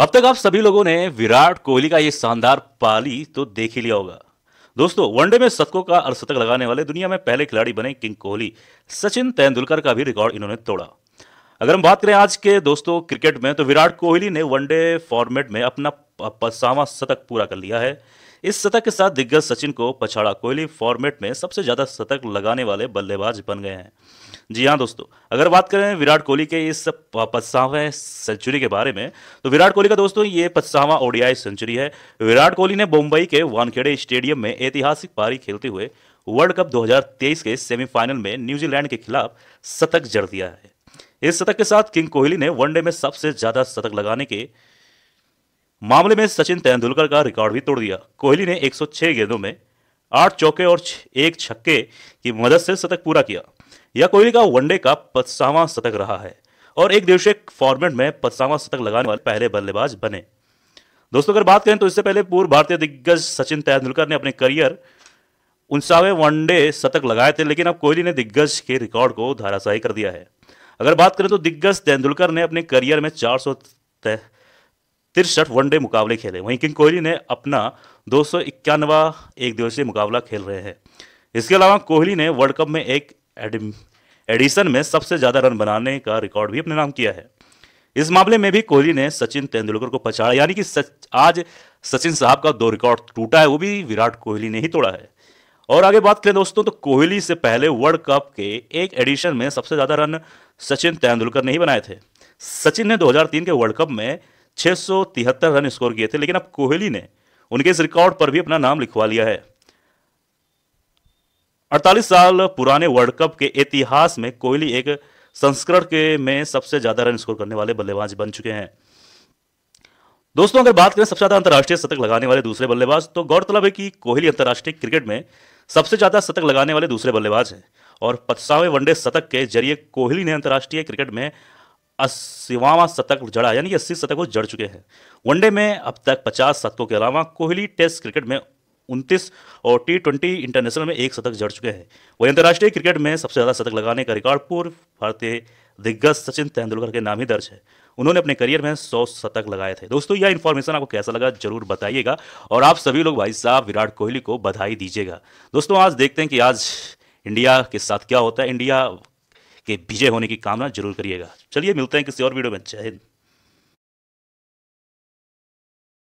अब तक आप सभी लोगों ने विराट कोहली का ये शानदार पाली तो देख ही लिया होगा दोस्तों वनडे में शतकों का अर्धशतक लगाने वाले दुनिया में पहले खिलाड़ी बने किंग कोहली सचिन तेंदुलकर का भी रिकॉर्ड इन्होंने तोड़ा अगर हम बात करें आज के दोस्तों क्रिकेट में तो विराट कोहली ने वनडे फॉर्मेट में अपना पसावा शतक पूरा कर लिया है इस शतक के साथ दिग्गज सचिन को पछाड़ा कोहली फॉर्मेट में सबसे ज्यादा शतक लगाने वाले बल्लेबाज बन गए हैं जी हाँ दोस्तों अगर बात करें विराट कोहली के इस पचसावें सेंचुरी के बारे में तो विराट कोहली का दोस्तों ये पचसावा ओडियाई सेंचुरी है विराट कोहली ने मुंबई के वानखेड़े स्टेडियम में ऐतिहासिक पारी खेलते हुए वर्ल्ड कप 2023 के सेमीफाइनल में न्यूजीलैंड के खिलाफ शतक जड़ दिया है इस शतक के साथ किंग कोहली ने वनडे में सबसे ज्यादा शतक लगाने के मामले में सचिन तेंदुलकर का रिकॉर्ड भी तोड़ दिया कोहली ने 106 गेंदों में आठ चौके और एक छक्के की मदद से शतक पूरा किया यह कोहली का वनडे का पचसावा शतक रहा है और एक दिवसीय फॉर्मेट में पचसावा शतक लगाने वाले पहले बल्लेबाज बने दोस्तों अगर बात करें तो इससे पहले पूर्व भारतीय दिग्गज सचिन तेंदुलकर ने अपने करियर उनसावें वनडे शतक लगाए थे लेकिन अब कोहली ने दिग्गज के रिकॉर्ड को धाराशाही कर दिया है अगर बात करें तो दिग्गज तेंदुलकर ने अपने करियर में चार सौ तिरसठ वनडे मुकाबले खेले वहीं किंग कोहली ने अपना दो सौ इक्यानवा एक दिवसीय मुकाबला खेल रहे हैं इसके अलावा कोहली ने वर्ल्ड कप में एक एडिशन में सबसे ज़्यादा रन बनाने का रिकॉर्ड भी अपने नाम किया है इस मामले में भी कोहली ने सचिन तेंदुलकर को पछाड़ा यानी कि सच, आज सचिन साहब का दो रिकॉर्ड टूटा है वो भी विराट कोहली ने ही तोड़ा है और आगे बात करें दोस्तों तो कोहली से पहले वर्ल्ड कप के एक एडिशन में सबसे ज़्यादा रन सचिन तेंदुलकर ने ही बनाए थे सचिन ने 2003 के वर्ल्ड कप में छः रन स्कोर किए थे लेकिन अब कोहली ने उनके इस रिकॉर्ड पर भी अपना नाम लिखवा लिया है 48 साल पुराने वर्ल्ड कप के इतिहास में कोहली एक संस्करण के में सबसे ज्यादा रन स्कोर करने वाले बल्लेबाज बन चुके हैं दोस्तों अगर बात करें सबसे ज्यादा अंतर्राष्ट्रीय शतक लगाने वाले दूसरे बल्लेबाज तो गौरतलब है कि कोहली अंतर्राष्ट्रीय क्रिकेट में सबसे ज्यादा शतक लगाने वाले दूसरे बल्लेबाज हैं और पचासवें वनडे शतक के जरिए कोहली ने अंतर्राष्ट्रीय क्रिकेट में अस्सीवा शतक जड़ा यानी कि अस्सी शतक वो जड़ चुके हैं वनडे में अब तक पचास शतकों के अलावा कोहली टेस्ट क्रिकेट में उनतीस और टी ट्वेंटी इंटरनेशनल में एक शतक जड़ चुके हैं वहीं अंतर्राष्ट्रीय क्रिकेट में सबसे ज़्यादा शतक लगाने का रिकॉर्ड पूर्व भारतीय दिग्गज सचिन तेंदुलकर के नाम ही दर्ज है उन्होंने अपने करियर में सौ शतक लगाए थे दोस्तों यह इन्फॉर्मेशन आपको कैसा लगा जरूर बताइएगा और आप सभी लोग भाई साहब विराट कोहली को बधाई दीजिएगा दोस्तों आज देखते हैं कि आज इंडिया के साथ क्या होता है इंडिया के विजय होने की कामना जरूर करिएगा चलिए मिलते हैं किसी और वीडियो में जय हिंद